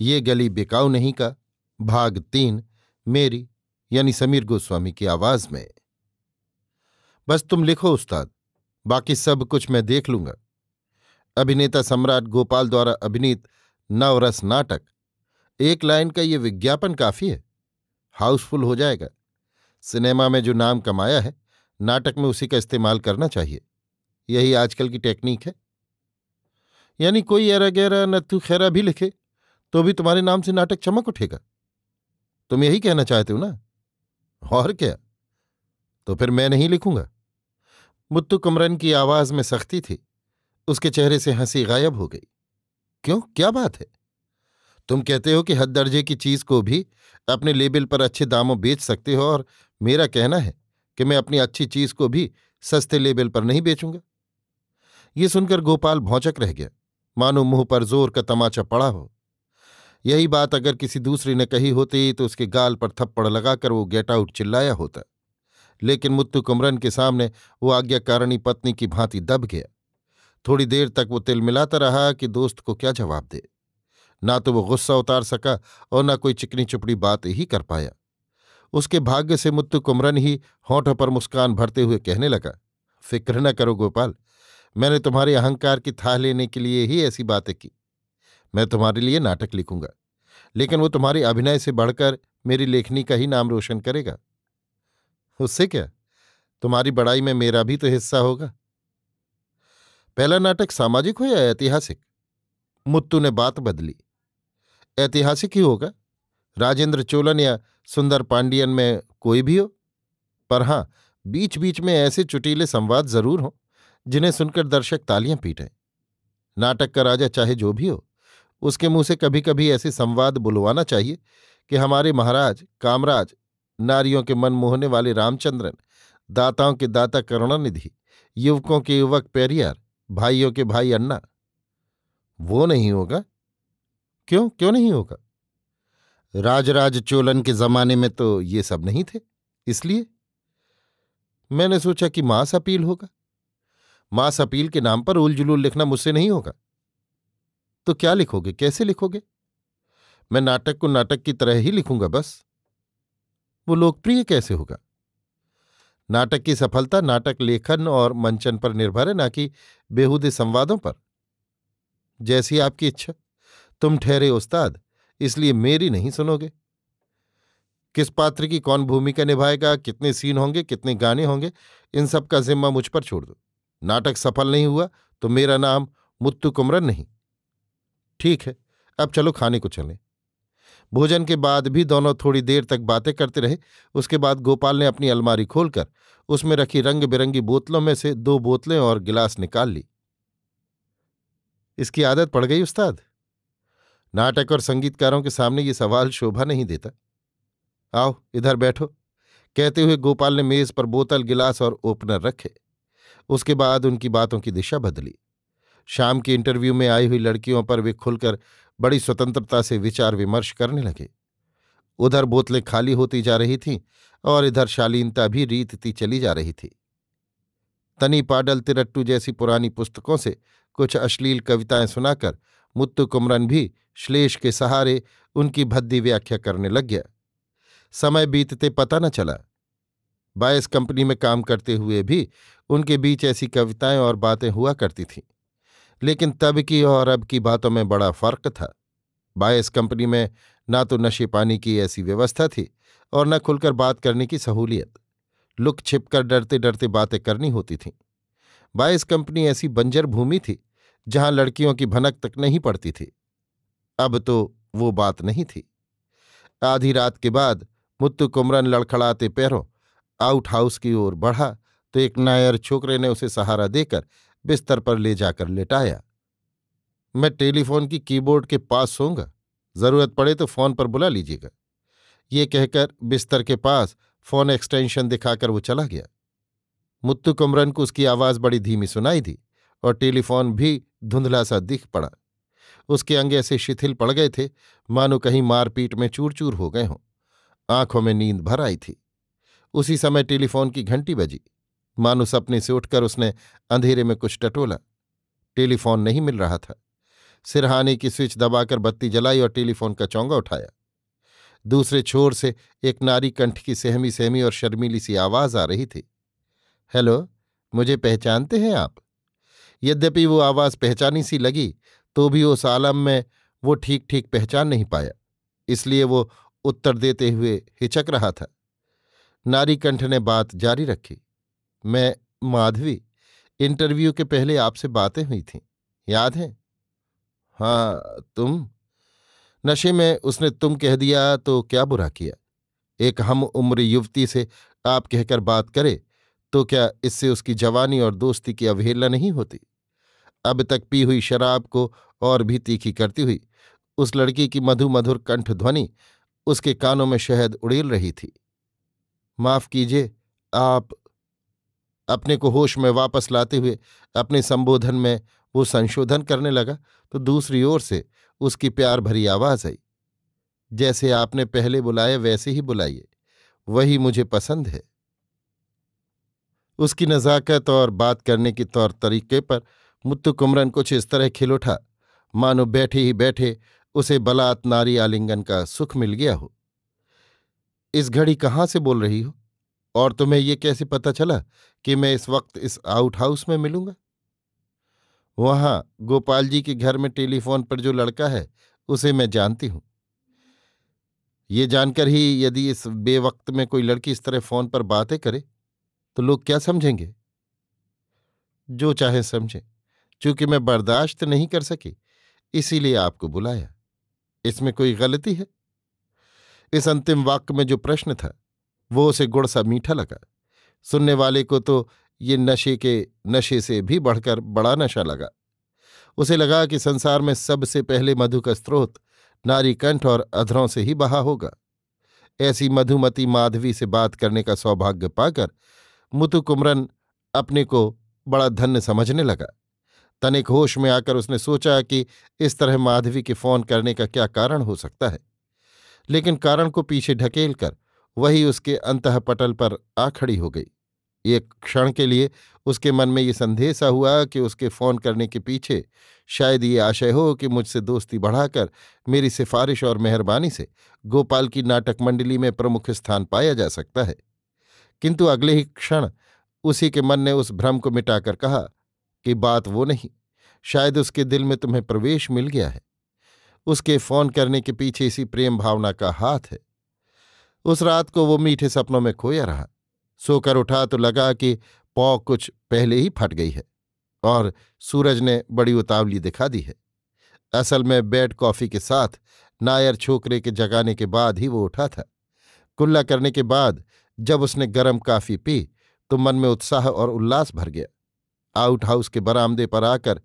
ये गली बिकाऊ नहीं का भाग तीन मेरी यानी समीर गोस्वामी की आवाज में बस तुम लिखो उस्ताद बाकी सब कुछ मैं देख लूंगा अभिनेता सम्राट गोपाल द्वारा अभिनीत नवरस नाटक एक लाइन का ये विज्ञापन काफी है हाउसफुल हो जाएगा सिनेमा में जो नाम कमाया है नाटक में उसी का इस्तेमाल करना चाहिए यही आजकल की टेक्निक है यानी कोई एरा गैरा नथु खैरा भी लिखे तो भी तुम्हारे नाम से नाटक चमक उठेगा तुम यही कहना चाहते हो ना और क्या तो फिर मैं नहीं लिखूंगा मुत्तु कुमरन की आवाज में सख्ती थी उसके चेहरे से हंसी गायब हो गई क्यों क्या बात है तुम कहते हो कि हद दर्जे की चीज को भी अपने लेबल पर अच्छे दामों बेच सकते हो और मेरा कहना है कि मैं अपनी अच्छी चीज को भी सस्ते लेबल पर नहीं बेचूंगा यह सुनकर गोपाल भौचक रह गया मानो मुंह पर जोर का तमाचा पड़ा हो यही बात अगर किसी दूसरे ने कही होती तो उसके गाल पर थप्पड़ लगाकर वो गेट आउट चिल्लाया होता लेकिन मुत्तु कुमरन के सामने वो आज्ञाकारिणी पत्नी की भांति दब गया थोड़ी देर तक वो तिल मिलाता रहा कि दोस्त को क्या जवाब दे ना तो वो गुस्सा उतार सका और ना कोई चिकनी चुपड़ी बात ही कर पाया उसके भाग्य से मुत्तु कुमरन ही होठों पर मुस्कान भरते हुए कहने लगा फिक्र न करो गोपाल मैंने तुम्हारे अहंकार की थाह लेने के लिए ही ऐसी बातें की मैं तुम्हारे लिए नाटक लिखूंगा लेकिन वो तुम्हारे अभिनय से बढ़कर मेरी लेखनी का ही नाम रोशन करेगा उससे क्या तुम्हारी बड़ाई में मेरा भी तो हिस्सा होगा पहला नाटक सामाजिक हो या ऐतिहासिक मुत्तू ने बात बदली ऐतिहासिक ही होगा राजेंद्र चोलन या सुंदर पांडियन में कोई भी हो पर हां बीच बीच में ऐसे चुटीले संवाद जरूर हों जिन्हें सुनकर दर्शक तालियां पीटें नाटक का राजा चाहे जो भी हो उसके मुंह से कभी कभी ऐसे संवाद बुलवाना चाहिए कि हमारे महाराज कामराज नारियों के मन मोहने वाले रामचंद्रन दाताओं के दाता करुणानिधि युवकों के युवक पेरियार भाइयों के भाई अन्ना वो नहीं होगा क्यों क्यों नहीं होगा राजराज चोलन के जमाने में तो ये सब नहीं थे इसलिए मैंने सोचा कि मांस अपील होगा मांस अपील के नाम पर उलझुलूल लिखना मुझसे नहीं होगा तो क्या लिखोगे कैसे लिखोगे मैं नाटक को नाटक की तरह ही लिखूंगा बस वो लोकप्रिय कैसे होगा नाटक की सफलता नाटक लेखन और मंचन पर निर्भर है ना कि बेहूदे संवादों पर जैसी आपकी इच्छा तुम ठहरे उस्ताद इसलिए मेरी नहीं सुनोगे किस पात्र की कौन भूमिका निभाएगा कितने सीन होंगे कितने गाने होंगे इन सब का जिम्मा मुझ पर छोड़ दो नाटक सफल नहीं हुआ तो मेरा नाम मुत्तु कुमरन नहीं ठीक है अब चलो खाने को चलें भोजन के बाद भी दोनों थोड़ी देर तक बातें करते रहे उसके बाद गोपाल ने अपनी अलमारी खोलकर उसमें रखी रंग बिरंगी बोतलों में से दो बोतलें और गिलास निकाल ली इसकी आदत पड़ गई उस्ताद नाटक और संगीतकारों के सामने ये सवाल शोभा नहीं देता आओ इधर बैठो कहते हुए गोपाल ने मेज पर बोतल गिलास और ओपनर रखे उसके बाद उनकी बातों की दिशा बदली शाम के इंटरव्यू में आई हुई लड़कियों पर वे खुलकर बड़ी स्वतंत्रता से विचार विमर्श करने लगे उधर बोतलें खाली होती जा रही थीं और इधर शालीनता भी रीतती चली जा रही थी तनी पाडल तिरट्टू जैसी पुरानी पुस्तकों से कुछ अश्लील कविताएं सुनाकर मुत्तु कुमरन भी श्लेष के सहारे उनकी भद्दी व्याख्या करने लग गया समय बीतते पता न चला बायस कंपनी में काम करते हुए भी उनके बीच ऐसी कविताएं और बातें हुआ करती थीं लेकिन तब की और अब की बातों में बड़ा फर्क था बायस कंपनी में ना तो नशे पानी की ऐसी व्यवस्था थी और न खुलकर बात करने की सहूलियत लुक छिपकर डरते डरते बातें करनी होती थीं बायस कंपनी ऐसी बंजर भूमि थी जहां लड़कियों की भनक तक नहीं पड़ती थी अब तो वो बात नहीं थी आधी रात के बाद मुत्तु कुमरन लड़खड़ाते पैरों आउट हाउस की ओर बढ़ा तो एक नायर छोकरे ने उसे सहारा देकर बिस्तर पर ले जाकर लेटाया मैं टेलीफोन की कीबोर्ड के पास सोऊंगा जरूरत पड़े तो फोन पर बुला लीजिएगा ये कहकर बिस्तर के पास फोन एक्सटेंशन दिखाकर वो चला गया मुत्तु कुमरन को उसकी आवाज़ बड़ी धीमी सुनाई दी और टेलीफोन भी धुंधला सा दिख पड़ा उसके अंग ऐसे शिथिल पड़ गए थे मानो कहीं मारपीट में चूर चूर हो गए हों आंखों में नींद भर आई थी उसी समय टेलीफोन की घंटी बजी मानो सपने से उठकर उसने अंधेरे में कुछ टटोला टेलीफोन नहीं मिल रहा था सिरहाने की स्विच दबाकर बत्ती जलाई और टेलीफोन का चौंगा उठाया दूसरे छोर से एक नारी कंठ की सहमी सहमी और शर्मीली सी आवाज़ आ रही थी हेलो मुझे पहचानते हैं आप यद्यपि वो आवाज़ पहचानी सी लगी तो भी उस आलम में वो ठीक ठीक पहचान नहीं पाया इसलिए वो उत्तर देते हुए हिचक रहा था नारी कंठ ने बात जारी रखी मैं माधवी इंटरव्यू के पहले आपसे बातें हुई थीं याद है हाँ तुम नशे में उसने तुम कह दिया तो क्या बुरा किया एक हम उम्र युवती से आप कहकर बात करे तो क्या इससे उसकी जवानी और दोस्ती की अवहेलना नहीं होती अब तक पी हुई शराब को और भी तीखी करती हुई उस लड़की की मधु मधुर कंठ ध्वनि उसके कानों में शहद उड़ेल रही थी माफ कीजिए आप अपने को होश में वापस लाते हुए अपने संबोधन में वो संशोधन करने लगा तो दूसरी ओर से उसकी प्यार भरी आवाज आई जैसे आपने पहले बुलाया वैसे ही बुलाइए वही मुझे पसंद है उसकी नज़ाकत और बात करने के तौर तरीके पर मुत्तु कुमरन कुछ इस तरह खिल उठा मानो बैठे ही बैठे उसे बलात् नारी आलिंगन का सुख मिल गया हो इस घड़ी कहाँ से बोल रही हो और तुम्हें ये कैसे पता चला कि मैं इस वक्त इस आउटहाउस में मिलूंगा वहां गोपाल जी के घर में टेलीफोन पर जो लड़का है उसे मैं जानती हूं ये जानकर ही यदि इस बेवक्त में कोई लड़की इस तरह फोन पर बातें करे तो लोग क्या समझेंगे जो चाहे समझें चूंकि मैं बर्दाश्त नहीं कर सकी इसीलिए आपको बुलाया इसमें कोई गलती है इस अंतिम वाक्य में जो प्रश्न था वो उसे गुड़ सा मीठा लगा सुनने वाले को तो ये नशे के नशे से भी बढ़कर बड़ा नशा लगा उसे लगा कि संसार में सबसे पहले मधु का स्रोत नारी कंठ और अधरों से ही बहा होगा ऐसी मधुमती माधवी से बात करने का सौभाग्य पाकर मुतुकुमरन अपने को बड़ा धन्य समझने लगा तनिक होश में आकर उसने सोचा कि इस तरह माधवी के फोन करने का क्या कारण हो सकता है लेकिन कारण को पीछे ढकेल कर वही उसके अंतपटल पटल पर आ खड़ी हो गई एक क्षण के लिए उसके मन में ये संदेह सा हुआ कि उसके फ़ोन करने के पीछे शायद ये आशय हो कि मुझसे दोस्ती बढ़ाकर मेरी सिफारिश और मेहरबानी से गोपाल की नाटक मंडली में प्रमुख स्थान पाया जा सकता है किंतु अगले ही क्षण उसी के मन ने उस भ्रम को मिटाकर कहा कि बात वो नहीं शायद उसके दिल में तुम्हें प्रवेश मिल गया है उसके फोन करने के पीछे इसी प्रेम भावना का हाथ है उस रात को वो मीठे सपनों में खोया रहा सोकर उठा तो लगा कि पौ कुछ पहले ही फट गई है और सूरज ने बड़ी उतावली दिखा दी है असल में बेड कॉफ़ी के साथ नायर छोकरे के जगाने के बाद ही वो उठा था कुल्ला करने के बाद जब उसने गरम काफ़ी पी तो मन में उत्साह और उल्लास भर गया आउट हाउस के बरामदे पर आकर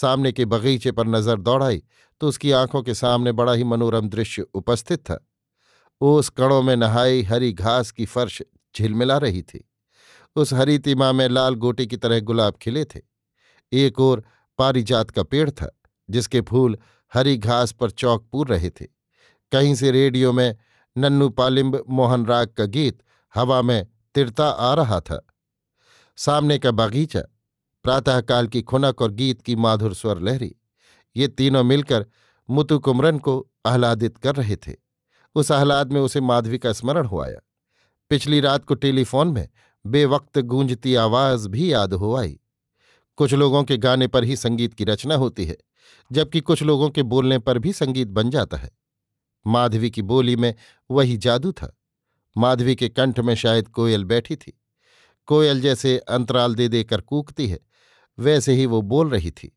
सामने के बगीचे पर नज़र दौड़ाई तो उसकी आंखों के सामने बड़ा ही मनोरम दृश्य उपस्थित था ओस कणों में नहाई हरी घास की फर्श झिलमिला रही थी उस हरितिमा में लाल गोटे की तरह गुलाब खिले थे एक और पारिजात का पेड़ था जिसके फूल हरी घास पर चौक पूर रहे थे कहीं से रेडियो में नन्नू पालिम्ब मोहन राग का गीत हवा में तिरता आ रहा था सामने का बागीचा प्रातःकाल की खुनक और गीत की माधुर स्वर लहरी ये तीनों मिलकर मुतुकुमरन को आह्लादित कर रहे थे उस आह्लाद में उसे माधवी का स्मरण हो आया पिछली रात को टेलीफोन में बेवक्त गूंजती आवाज भी याद हो आई कुछ लोगों के गाने पर ही संगीत की रचना होती है जबकि कुछ लोगों के बोलने पर भी संगीत बन जाता है माधवी की बोली में वही जादू था माधवी के कंठ में शायद कोयल बैठी थी कोयल जैसे अंतराल दे देकर कूकती है वैसे ही वो बोल रही थी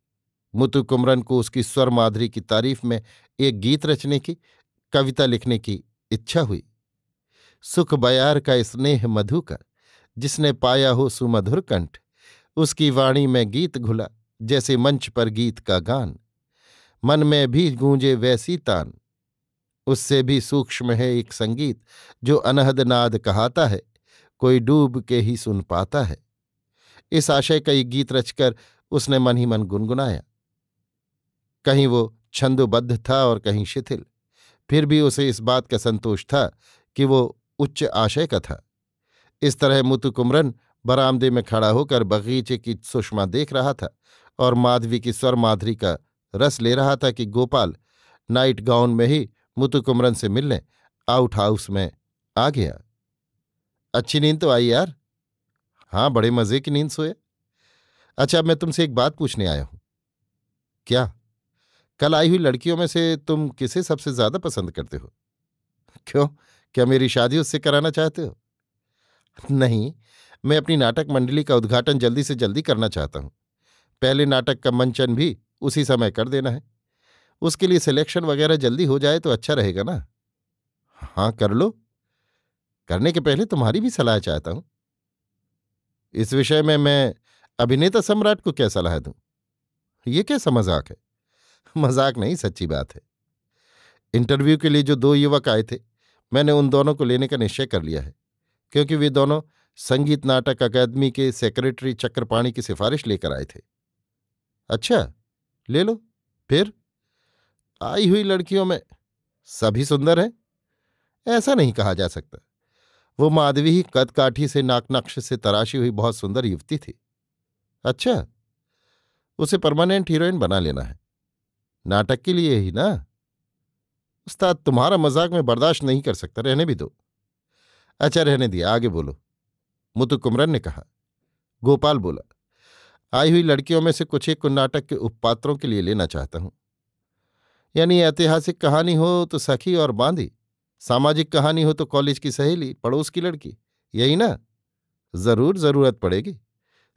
मुतु कुमरन को उसकी स्वर माधुरी की तारीफ में एक गीत रचने की कविता लिखने की इच्छा हुई सुख बयार का स्नेह मधु का जिसने पाया हो सुमधुर कंठ उसकी वाणी में गीत घुला जैसे मंच पर गीत का गान मन में भी गूंजे वैसी तान उससे भी सूक्ष्म है एक संगीत जो अनहद नाद कहाता है कोई डूब के ही सुन पाता है इस आशय का एक गीत रचकर उसने मन ही मन गुनगुनाया कहीं वो छंदोबद्ध था और कहीं शिथिल फिर भी उसे इस बात का संतोष था कि वो उच्च आशय का था इस तरह मुतुकुमरन बरामदे में खड़ा होकर बगीचे की सुषमा देख रहा था और माधवी की स्वर माधुरी का रस ले रहा था कि गोपाल नाइट गाउन में ही मुतुकुमरन से मिलने आउट हाउस में आ गया अच्छी नींद तो आई यार हाँ बड़े मजे की नींद सोए अच्छा मैं तुमसे एक बात पूछने आया हूं क्या कल आई हुई लड़कियों में से तुम किसे सबसे ज्यादा पसंद करते हो क्यों क्या मेरी शादी उससे कराना चाहते हो नहीं मैं अपनी नाटक मंडली का उद्घाटन जल्दी से जल्दी करना चाहता हूँ पहले नाटक का मंचन भी उसी समय कर देना है उसके लिए सिलेक्शन वगैरह जल्दी हो जाए तो अच्छा रहेगा ना हाँ कर लो करने के पहले तुम्हारी भी सलाह चाहता हूँ इस विषय में मैं अभिनेता सम्राट को क्या सलाह दूं ये कैसा मजाक है मजाक नहीं सच्ची बात है इंटरव्यू के लिए जो दो युवक आए थे मैंने उन दोनों को लेने का निश्चय कर लिया है क्योंकि वे दोनों संगीत नाटक अकादमी के सेक्रेटरी चक्रपाणी की सिफारिश लेकर आए थे अच्छा ले लो फिर आई हुई लड़कियों में सभी सुंदर हैं ऐसा नहीं कहा जा सकता वो माधवी ही कदकाठी से नाकनक्श से तराशी हुई बहुत सुंदर युवती थी अच्छा उसे परमानेंट हीरोइन बना लेना है नाटक के लिए ही ना उस्ताद तुम्हारा मजाक में बर्दाश्त नहीं कर सकता रहने भी दो अच्छा रहने दिया आगे बोलो मुतु कुमरन ने कहा गोपाल बोला आई हुई लड़कियों में से कुछ एक को नाटक के उपपात्रों के लिए लेना चाहता हूं यानी ऐतिहासिक कहानी हो तो सखी और बांधी सामाजिक कहानी हो तो कॉलेज की सहेली पड़ोस की लड़की यही ना जरूर जरूरत पड़ेगी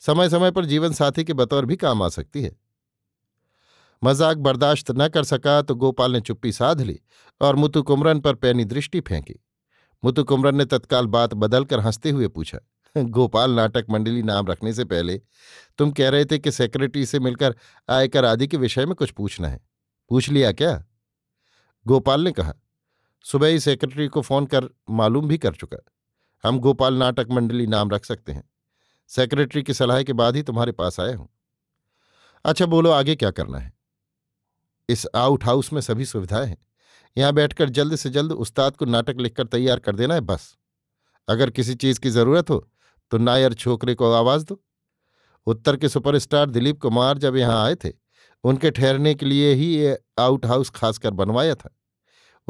समय समय पर जीवन साथी के बतौर भी काम आ सकती है मजाक बर्दाश्त न कर सका तो गोपाल ने चुप्पी साध ली और मुतु कुमरन पर पैनी दृष्टि फेंकी मुतु कुमरन ने तत्काल बात बदलकर हंसते हुए पूछा गोपाल नाटक मंडली नाम रखने से पहले तुम कह रहे थे कि सेक्रेटरी से मिलकर आयकर आदि के विषय में कुछ पूछना है पूछ लिया क्या गोपाल ने कहा सुबह ही सेक्रेटरी को फोन कर मालूम भी कर चुका हम गोपाल नाटक मंडली नाम रख सकते हैं सेक्रेटरी की सलाह के बाद ही तुम्हारे पास आया हूं अच्छा बोलो आगे क्या करना है इस आउट हाउस में सभी सुविधाएं हैं यहां बैठकर जल्द से जल्द उस्ताद को नाटक लिखकर तैयार कर देना है बस अगर किसी चीज़ की ज़रूरत हो तो नायर छोकरे को आवाज़ दो उत्तर के सुपरस्टार दिलीप कुमार जब यहां आए थे उनके ठहरने के लिए ही ये आउट हाउस खासकर बनवाया था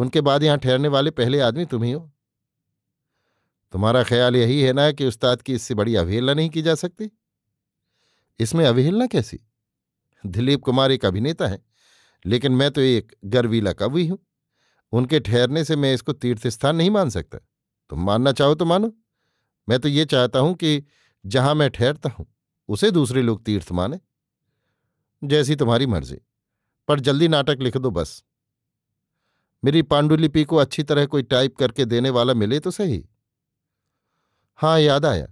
उनके बाद यहाँ ठहरने वाले पहले आदमी तुम ही हो तुम्हारा ख्याल यही है ना कि उस्ताद की इससे बड़ी अवहेलना नहीं की जा सकती इसमें अवहेलना कैसी दिलीप कुमार एक अभिनेता है लेकिन मैं तो एक गर्वीला कवि हूं उनके ठहरने से मैं इसको तीर्थस्थान नहीं मान सकता तुम मानना चाहो तो मानो मैं तो ये चाहता हूं कि जहां मैं ठहरता हूं उसे दूसरे लोग तीर्थ माने जैसी तुम्हारी मर्जी पर जल्दी नाटक लिख दो बस मेरी पांडुलिपि को अच्छी तरह कोई टाइप करके देने वाला मिले तो सही हाँ याद आया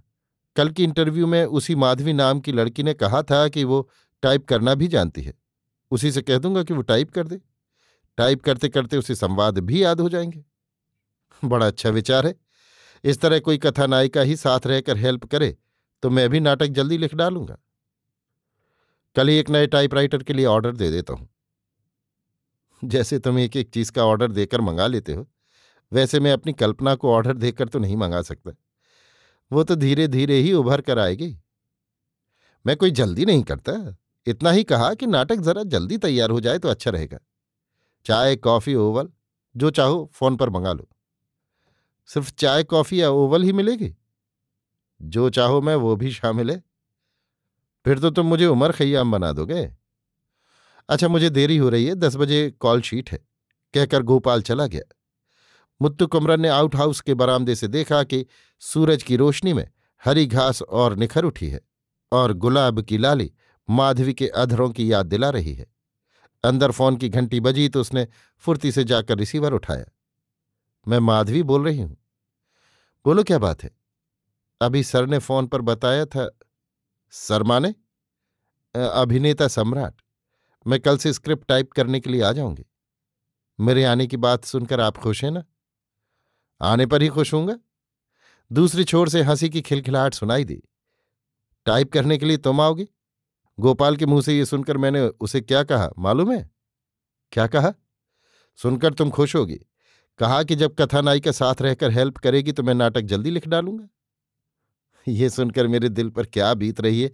कल की इंटरव्यू में उसी माधवी नाम की लड़की ने कहा था कि वो टाइप करना भी जानती है उसी से कह दूंगा कि वो टाइप कर दे टाइप करते करते उसे संवाद भी याद हो जाएंगे बड़ा अच्छा विचार है इस तरह कोई कथानायिका ही साथ रहकर हेल्प करे तो मैं भी नाटक जल्दी लिख डालूंगा कल ही एक नए टाइपराइटर के लिए ऑर्डर दे देता हूं जैसे तुम एक एक चीज का ऑर्डर देकर मंगा लेते हो वैसे मैं अपनी कल्पना को ऑर्डर देकर तो नहीं मंगा सकता वो तो धीरे धीरे ही उभर कर आएगी मैं कोई जल्दी नहीं करता इतना ही कहा कि नाटक जरा जल्दी तैयार हो जाए तो अच्छा रहेगा चाय कॉफ़ी ओवल जो चाहो फोन पर मंगा लो सिर्फ चाय कॉफ़ी या ओवल ही मिलेगी जो चाहो मैं वो भी शामिल है फिर तो तुम मुझे उमर खयाम बना दोगे अच्छा मुझे देरी हो रही है दस बजे कॉल शीट है कहकर गोपाल चला गया मुत्तु कुमरन ने आउट हाउस के बरामदे से देखा कि सूरज की रोशनी में हरी घास और निखर उठी है और गुलाब की लाली माधवी के अधरों की याद दिला रही है अंदर फोन की घंटी बजी तो उसने फुर्ती से जाकर रिसीवर उठाया मैं माधवी बोल रही हूं बोलो क्या बात है अभी सर ने फोन पर बताया था सर माने अभिनेता सम्राट मैं कल से स्क्रिप्ट टाइप करने के लिए आ जाऊंगी मेरे आने की बात सुनकर आप खुश हैं ना आने पर ही खुश होऊंगा दूसरी छोर से हंसी की खिलखिलाहट सुनाई दी टाइप करने के लिए तुम आओगे गोपाल के मुंह से ये सुनकर मैंने उसे क्या कहा मालूम है क्या कहा सुनकर तुम खुश होगी कहा कि जब का साथ रहकर हेल्प करेगी तो मैं नाटक जल्दी लिख डालूंगा ये सुनकर मेरे दिल पर क्या बीत रही है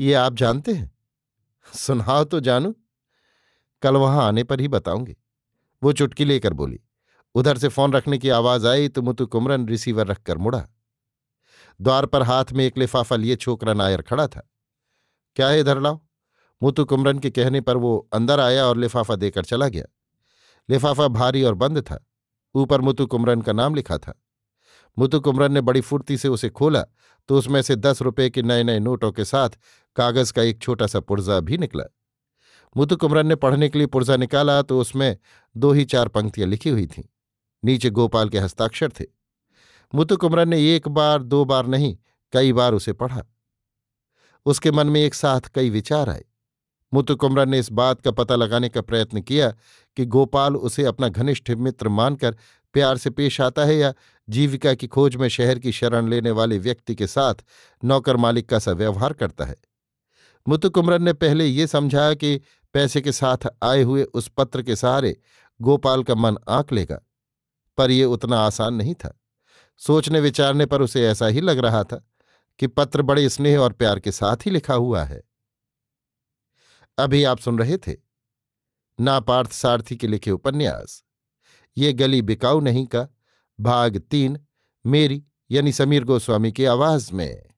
ये आप जानते हैं सुनाओ तो जानू कल वहां आने पर ही बताऊंगी वो चुटकी लेकर बोली उधर से फोन रखने की आवाज आई तो मुतु कुमरन रिसीवर रखकर मुड़ा द्वार पर हाथ में एक लिफाफा लिए छोकरा नायर खड़ा था क्या है इधर लाओ मुतु तो कुमरन के कहने पर वो अंदर आया और लिफाफा देकर चला गया लिफाफा भारी और बंद था ऊपर मुतु तो कुमरन का नाम लिखा था मुतु तो कुमरन ने बड़ी फुर्ती से उसे खोला तो उसमें से दस रुपये के नए नए नोटों के साथ कागज का एक छोटा सा पुर्जा भी निकला मुतु कुमरन ने पढ़ने के लिए पुर्जा निकाला तो उसमें दो ही चार पंक्तियां लिखी हुई थीं नीचे गोपाल के हस्ताक्षर थे मुतु कुमरन ने एक बार दो बार नहीं कई बार उसे पढ़ा उसके मन में एक साथ कई विचार आए मुतुकुमरन ने इस बात का पता लगाने का प्रयत्न किया कि गोपाल उसे अपना घनिष्ठ मित्र मानकर प्यार से पेश आता है या जीविका की खोज में शहर की शरण लेने वाले व्यक्ति के साथ नौकर मालिक का सा व्यवहार करता है मुतुकुमरन ने पहले ये समझाया कि पैसे के साथ आए हुए उस पत्र के सहारे गोपाल का मन आंक लेगा पर यह उतना आसान नहीं था सोचने विचारने पर उसे ऐसा ही लग रहा था कि पत्र बड़े स्नेह और प्यार के साथ ही लिखा हुआ है अभी आप सुन रहे थे नापार्थ सारथी के लिखे उपन्यास ये गली बिकाऊ नहीं का भाग तीन मेरी यानी समीर गोस्वामी की आवाज में